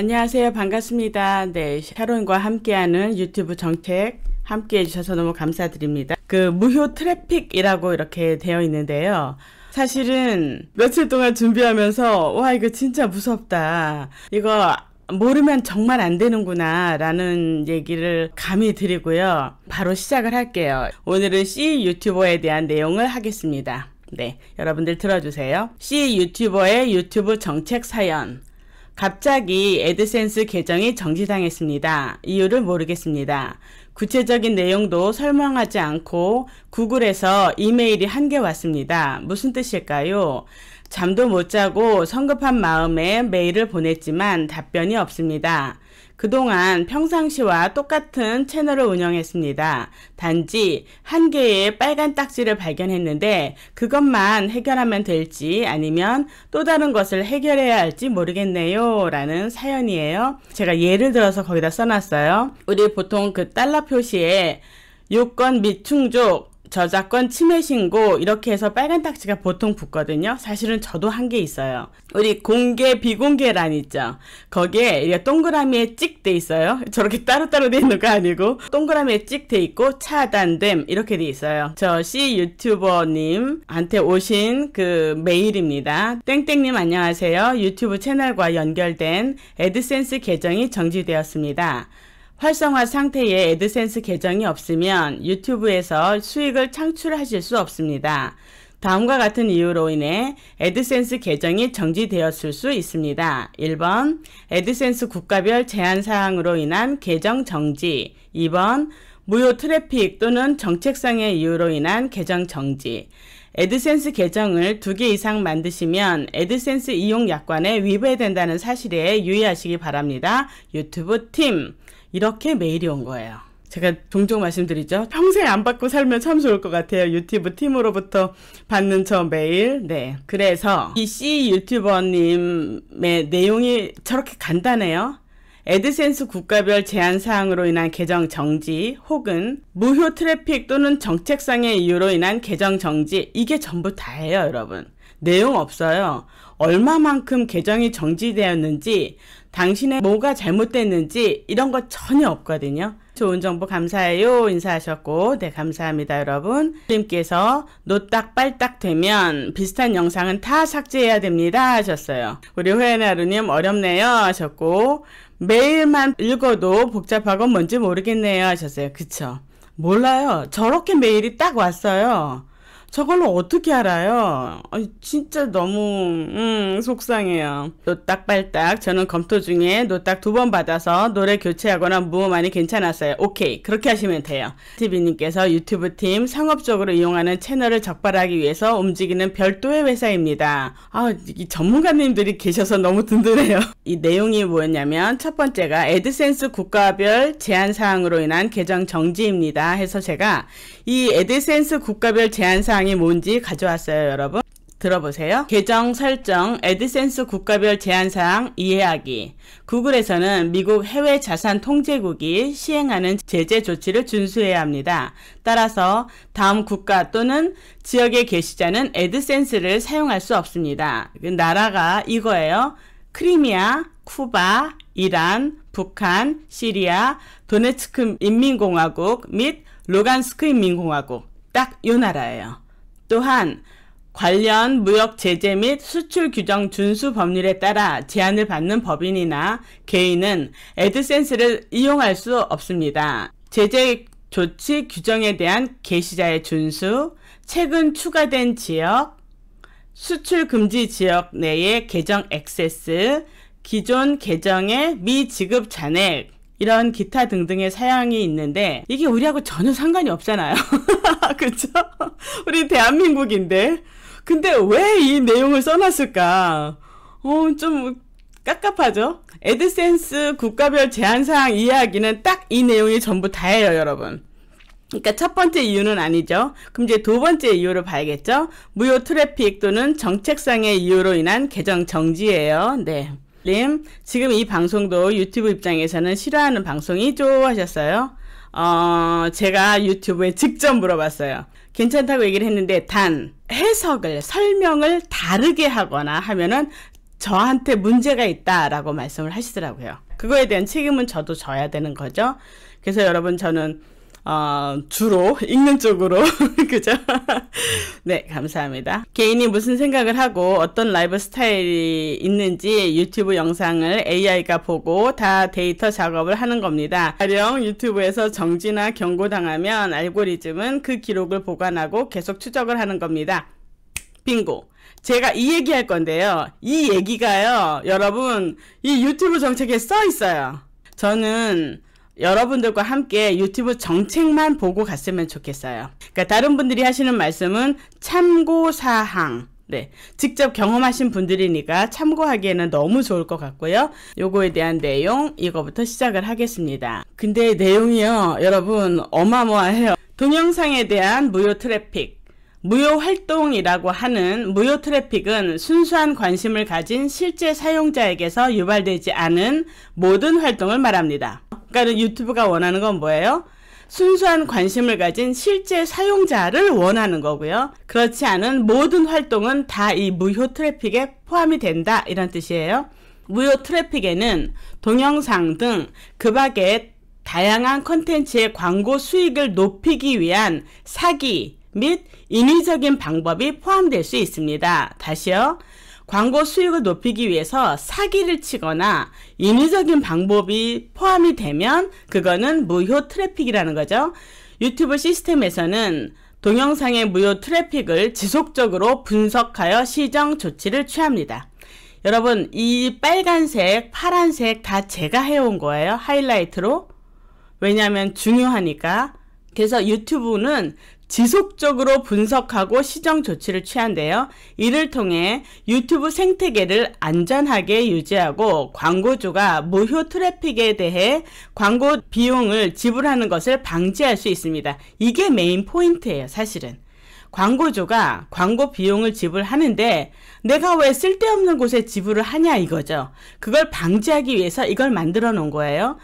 안녕하세요. 반갑습니다. 네, 샤론과 함께하는 유튜브 정책 함께해 주셔서 너무 감사드립니다. 그 무효 트래픽이라고 이렇게 되어 있는데요. 사실은 며칠 동안 준비하면서 와 이거 진짜 무섭다. 이거 모르면 정말 안 되는구나 라는 얘기를 감히 드리고요. 바로 시작을 할게요. 오늘은 C 유튜버에 대한 내용을 하겠습니다. 네, 여러분들 들어주세요. C 유튜버의 유튜브 정책 사연. 갑자기 에드센스 계정이 정지당했습니다. 이유를 모르겠습니다. 구체적인 내용도 설명하지 않고 구글에서 이메일이 한 개 왔습니다. 무슨 뜻일까요? 잠도 못 자고 성급한 마음에 메일을 보냈지만 답변이 없습니다. 그동안 평상시와 똑같은 채널을 운영했습니다. 단지 한 개의 빨간 딱지를 발견했는데 그것만 해결하면 될지 아니면 또 다른 것을 해결해야 할지 모르겠네요. 라는 사연이에요. 제가 예를 들어서 거기다 써놨어요. 우리 보통 그 달러 표시에 요건 및 충족 저작권 침해 신고 이렇게 해서 빨간 딱지가 보통 붙거든요. 사실은 저도 한 게 있어요. 우리 공개 비공개란 있죠. 거기에 이게 동그라미에 찍돼 있어요. 저렇게 따로따로 돼 있는 거 아니고 동그라미에 찍돼 있고 차단됨 이렇게 돼 있어요. 저 C 유튜버님 한테 오신 그 메일입니다. 땡땡님 안녕하세요. 유튜브 채널과 연결된 에드센스 계정이 정지되었습니다. 활성화 상태의 에드센스 계정이 없으면 유튜브에서 수익을 창출하실 수 없습니다. 다음과 같은 이유로 인해 에드센스 계정이 정지되었을 수 있습니다. 1번 에드센스 국가별 제한사항으로 인한 계정 정지 2번 무효 트래픽 또는 정책상의 이유로 인한 계정 정지 에드센스 계정을 2개 이상 만드시면 에드센스 이용 약관에 위배된다는 사실에 유의하시기 바랍니다. 유튜브 팀 이렇게 메일이 온 거예요. 제가 종종 말씀드리죠. 평생 안 받고 살면 참 좋을 것 같아요. 유튜브 팀으로부터 받는 저 메일. 네. 그래서 이 C 유튜버님의 내용이 저렇게 간단해요. 에드센스 국가별 제한 사항으로 인한 계정 정지 혹은 무효 트래픽 또는 정책상의 이유로 인한 계정 정지 이게 전부 다예요, 여러분. 내용 없어요. 얼마만큼 계정이 정지되었는지 당신의 뭐가 잘못됐는지 이런 거 전혀 없거든요. 좋은 정보 감사해요 인사하셨고 네 감사합니다 여러분 님께서 노딱 빨딱 되면 비슷한 영상은 다 삭제해야 됩니다 하셨어요 우리 호연나루님 어렵네요 하셨고 매일만 읽어도 복잡하고 뭔지 모르겠네요 하셨어요 그쵸 몰라요 저렇게 메일이 딱 왔어요 저걸로 어떻게 알아요? 아니, 진짜 너무 음, 속상해요. 노딱발딱 저는 검토 중에 노딱 두 번 받아서 노래 교체하거나 무음 많이 괜찮았어요. 오케이 그렇게 하시면 돼요. TV님께서 유튜브 팀 상업적으로 이용하는 채널을 적발하기 위해서 움직이는 별도의 회사입니다. 아, 이 전문가님들이 계셔서 너무 든든해요. 이 내용이 뭐였냐면 첫 번째가 에드센스 국가별 제한 사항으로 인한 계정 정지입니다. 해서 제가 이 에드센스 국가별 제한 사항 사항이 뭔지 가져왔어요 여러분 들어보세요. 계정 설정, 에드센스 국가별 제한사항 이해하기. 구글에서는 미국 해외 자산 통제국이 시행하는 제재 조치를 준수해야 합니다. 따라서 다음 국가 또는 지역의 게시자는 에드센스를 사용할 수 없습니다. 나라가 이거예요. 크리미아, 쿠바, 이란, 북한, 시리아, 도네츠크 인민공화국 및 로간스크 인민공화국. 딱 요 나라예요. 또한 관련 무역 제재 및 수출 규정 준수 법률에 따라 제한을 받는 법인이나 개인은 에드센스를 이용할 수 없습니다. 제재 조치 규정에 대한 게시자의 준수, 최근 추가된 지역, 수출 금지 지역 내의 계정 액세스, 기존 계정의 미지급 잔액, 이런 기타 등등의 사양이 있는데 이게 우리하고 전혀 상관이 없잖아요. 그렇죠? 우리 대한민국인데. 근데 왜 이 내용을 써놨을까? 어, 좀 깝깝하죠? 에드센스 국가별 제한사항 이야기는 딱 이 내용이 전부 다예요, 여러분. 그러니까 첫 번째 이유는 아니죠. 그럼 이제 두 번째 이유를 봐야겠죠? 무효 트래픽 또는 정책상의 이유로 인한 개정 정지예요. 네. 님, 지금 이 방송도 유튜브 입장에서는 싫어하는 방송이죠 하셨어요. 어, 제가 유튜브에 직접 물어봤어요. 괜찮다고 얘기를 했는데 단 해석을 설명을 다르게 하거나 하면은 저한테 문제가 있다라고 말씀을 하시더라고요. 그거에 대한 책임은 저도 져야 되는 거죠. 그래서 여러분 저는 어, 주로 읽는 쪽으로 그죠? 네 감사합니다. 개인이 무슨 생각을 하고 어떤 라이브 스타일이 있는지 유튜브 영상을 AI가 보고 다 데이터 작업을 하는 겁니다. 가령 유튜브에서 정지나 경고당하면 알고리즘은 그 기록을 보관하고 계속 추적을 하는 겁니다. 빙고. 제가 이 얘기 할 건데요. 이 얘기가요, 여러분, 이 유튜브 정책에 써 있어요. 저는 여러분들과 함께 유튜브 정책만 보고 갔으면 좋겠어요. 그러니까 다른 분들이 하시는 말씀은 참고사항. 네. 직접 경험하신 분들이니까 참고하기에는 너무 좋을 것 같고요. 요거에 대한 내용, 이거부터 시작을 하겠습니다. 근데 내용이요. 여러분, 어마어마해요. 동영상에 대한 무료 트래픽. 무효 활동이라고 하는 무효 트래픽은 순수한 관심을 가진 실제 사용자에게서 유발되지 않은 모든 활동을 말합니다. 그러니까 유튜브가 원하는 건 뭐예요? 순수한 관심을 가진 실제 사용자를 원하는 거고요. 그렇지 않은 모든 활동은 다 이 무효 트래픽에 포함이 된다 이런 뜻이에요. 무효 트래픽에는 동영상 등 그 밖의 다양한 컨텐츠의 광고 수익을 높이기 위한 사기 및 인위적인 방법이 포함될 수 있습니다. 다시요. 광고 수익을 높이기 위해서 사기를 치거나 인위적인 방법이 포함이 되면 그거는 무효 트래픽이라는 거죠. 유튜브 시스템에서는 동영상의 무효 트래픽을 지속적으로 분석하여 시정 조치를 취합니다. 여러분 이 빨간색 파란색 다 제가 해온 거예요 하이라이트로 왜냐하면 중요하니까 그래서 유튜브는 지속적으로 분석하고 시정 조치를 취한데요. 이를 통해 유튜브 생태계를 안전하게 유지하고 광고주가 무효 트래픽에 대해 광고 비용을 지불하는 것을 방지할 수 있습니다. 이게 메인 포인트예요, 사실은. 광고주가 광고 비용을 지불하는데 내가 왜 쓸데없는 곳에 지불을 하냐 이거죠. 그걸 방지하기 위해서 이걸 만들어 놓은 거예요.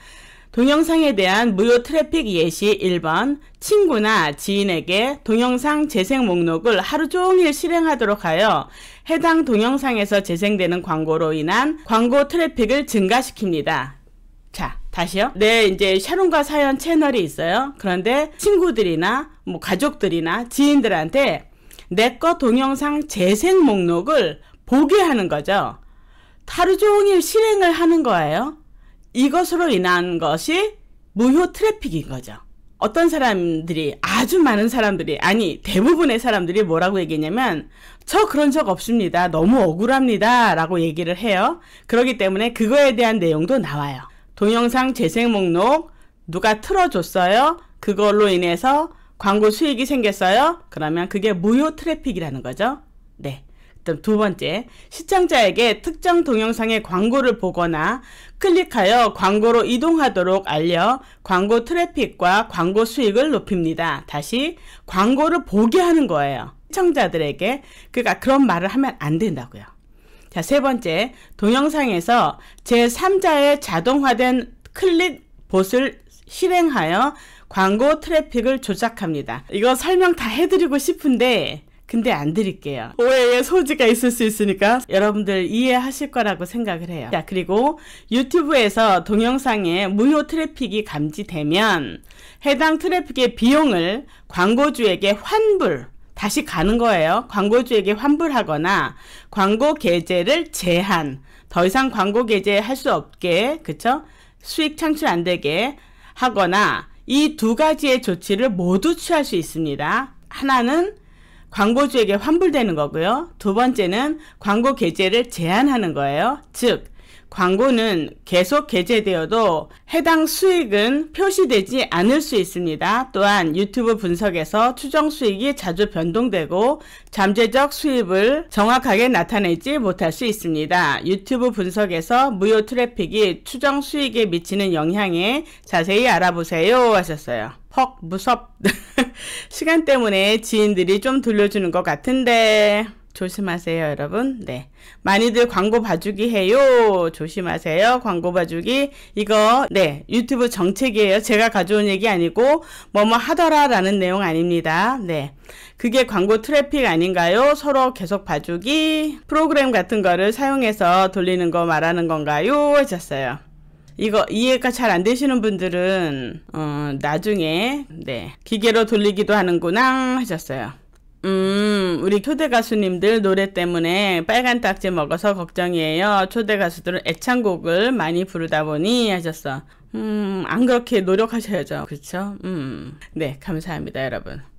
동영상에 대한 무료 트래픽 예시 1번 친구나 지인에게 동영상 재생 목록을 하루 종일 실행하도록 하여 해당 동영상에서 재생되는 광고로 인한 광고 트래픽을 증가시킵니다. 자, 다시요. 네 이제 샤론과 사연 채널이 있어요. 그런데 친구들이나 뭐 가족들이나 지인들한테 내 거 동영상 재생 목록을 보게 하는 거죠. 하루 종일 실행을 하는 거예요. 이것으로 인한 것이 무효 트래픽인 거죠. 어떤 사람들이 아주 많은 사람들이 아니 대부분의 사람들이 뭐라고 얘기냐면 했저 그런 적 없습니다. 너무 억울합니다. 라고 얘기를 해요. 그러기 때문에 그거에 대한 내용도 나와요. 동영상 재생 목록 누가 틀어줬어요. 그걸로 인해서 광고 수익이 생겼어요. 그러면 그게 무효 트래픽이라는 거죠. 네. 그다음 두 번째, 시청자에게 특정 동영상의 광고를 보거나 클릭하여 광고로 이동하도록 알려 광고 트래픽과 광고 수익을 높입니다. 다시 광고를 보게 하는 거예요. 시청자들에게 그러니까 그런 말을 하면 안 된다고요. 자, 세 번째, 동영상에서 제3자의 자동화된 클릭 봇을 실행하여 광고 트래픽을 조작합니다. 이거 설명 다 해드리고 싶은데 근데 안 드릴게요. 오해의 소지가 있을 수 있으니까 여러분들 이해하실 거라고 생각을 해요. 자, 그리고 유튜브에서 동영상에 무효 트래픽이 감지되면 해당 트래픽의 비용을 광고주에게 환불, 다시 가는 거예요. 광고주에게 환불하거나 광고 게재를 제한, 더 이상 광고 게재할 수 없게, 그쵸? 수익 창출 안 되게 하거나 이 두 가지의 조치를 모두 취할 수 있습니다. 하나는 광고주에게 환불되는 거고요. 두 번째는 광고 게재를 제한하는 거예요. 즉, 광고는 계속 게재되어도 해당 수익은 표시되지 않을 수 있습니다. 또한 유튜브 분석에서 추정 수익이 자주 변동되고 잠재적 수입을 정확하게 나타내지 못할 수 있습니다. 유튜브 분석에서 무효 트래픽이 추정 수익에 미치는 영향에 자세히 알아보세요 하셨어요. 퍽 무섭 시간 때문에 지인들이 좀 돌려주는 것 같은데 조심하세요, 여러분. 네. 많이들 광고 봐주기 해요. 조심하세요. 광고 봐주기. 이거, 네. 유튜브 정책이에요. 제가 가져온 얘기 아니고, 뭐뭐 하더라 라는 내용 아닙니다. 네. 그게 광고 트래픽 아닌가요? 서로 계속 봐주기. 프로그램 같은 거를 사용해서 돌리는 거 말하는 건가요? 하셨어요. 이거 이해가 잘 안 되시는 분들은, 어, 나중에, 네. 기계로 돌리기도 하는구나. 하셨어요. 음, 우리 초대 가수님들 노래 때문에 빨간 딱지 먹어서 걱정이에요. 초대 가수들은 애창곡을 많이 부르다 보니 하셨어. 음, 안 그렇게 노력하셔야죠. 그렇죠 음. 네, 감사합니다, 여러분.